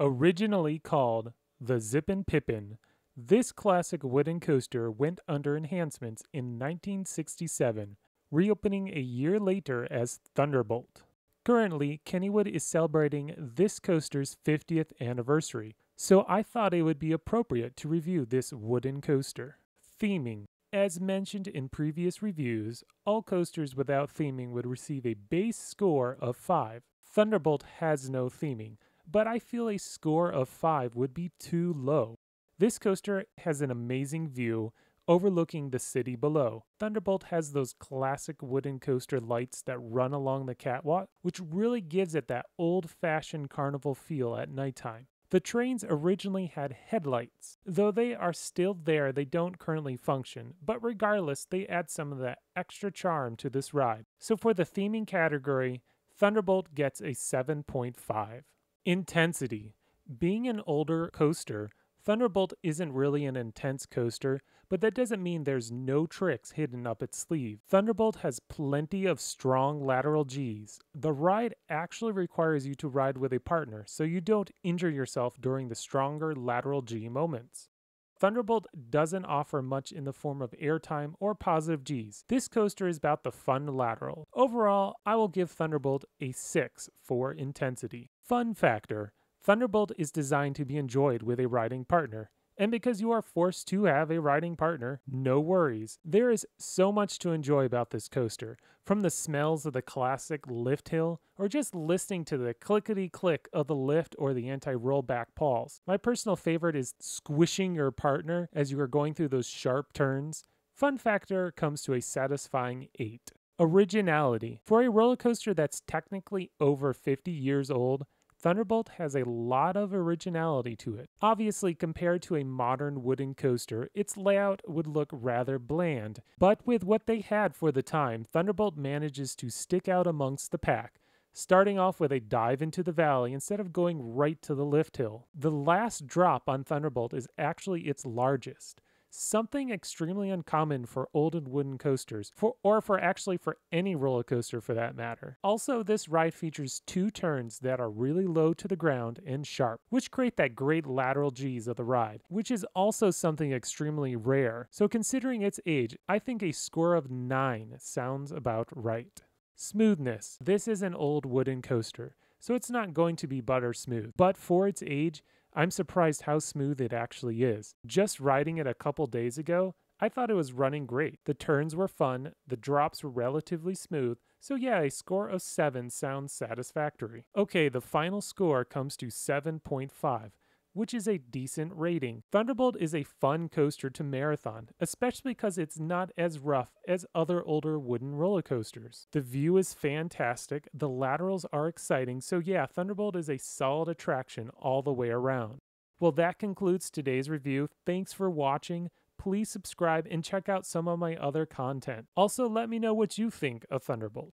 Originally called the Zippin' Pippin, this classic wooden coaster went under enhancements in 1967, reopening a year later as Thunderbolt. Currently, Kennywood is celebrating this coaster's 50th anniversary, so I thought it would be appropriate to review this wooden coaster. Theming. As mentioned in previous reviews, all coasters without theming would receive a base score of 5. Thunderbolt has no theming, but I feel a score of 5 would be too low. This coaster has an amazing view overlooking the city below. Thunderbolt has those classic wooden coaster lights that run along the catwalk, which really gives it that old fashioned carnival feel at nighttime. The trains originally had headlights. Though they are still there, they don't currently function, but regardless, they add some of that extra charm to this ride. So for the theming category, Thunderbolt gets a 7.5. Intensity. Being an older coaster, Thunderbolt isn't really an intense coaster, but that doesn't mean there's no tricks hidden up its sleeve. Thunderbolt has plenty of strong lateral Gs. The ride actually requires you to ride with a partner, so you don't injure yourself during the stronger lateral G moments. Thunderbolt doesn't offer much in the form of airtime or positive Gs. This coaster is about the fun lateral. Overall, I will give Thunderbolt a 6 for intensity. Fun factor Thunderbolt is designed to be enjoyed with a riding partner. And because you are forced to have a riding partner, no worries. There is so much to enjoy about this coaster, from the smells of the classic lift hill, or just listening to the clickety click of the lift or the anti rollback pause. My personal favorite is squishing your partner as you are going through those sharp turns. Fun factor comes to a satisfying 8. Originality. For a roller coaster that's technically over 50 years old, Thunderbolt has a lot of originality to it. Obviously, compared to a modern wooden coaster, its layout would look rather bland, but with what they had for the time, Thunderbolt manages to stick out amongst the pack, starting off with a dive into the valley instead of going right to the lift hill. The last drop on Thunderbolt is actually its largest something extremely uncommon for old and wooden coasters, for, or for actually for any roller coaster for that matter. Also, this ride features two turns that are really low to the ground and sharp, which create that great lateral G's of the ride, which is also something extremely rare. So, considering its age, I think a score of 9 sounds about right. Smoothness. This is an old wooden coaster, so it's not going to be butter smooth, but for its age, I'm surprised how smooth it actually is. Just riding it a couple days ago, I thought it was running great. The turns were fun, the drops were relatively smooth, so yeah, a score of 7 sounds satisfactory. Okay, the final score comes to 7.5 which is a decent rating. Thunderbolt is a fun coaster to marathon, especially because it's not as rough as other older wooden roller coasters. The view is fantastic, the laterals are exciting, so yeah, Thunderbolt is a solid attraction all the way around. Well, that concludes today's review. Thanks for watching. Please subscribe and check out some of my other content. Also, let me know what you think of Thunderbolt.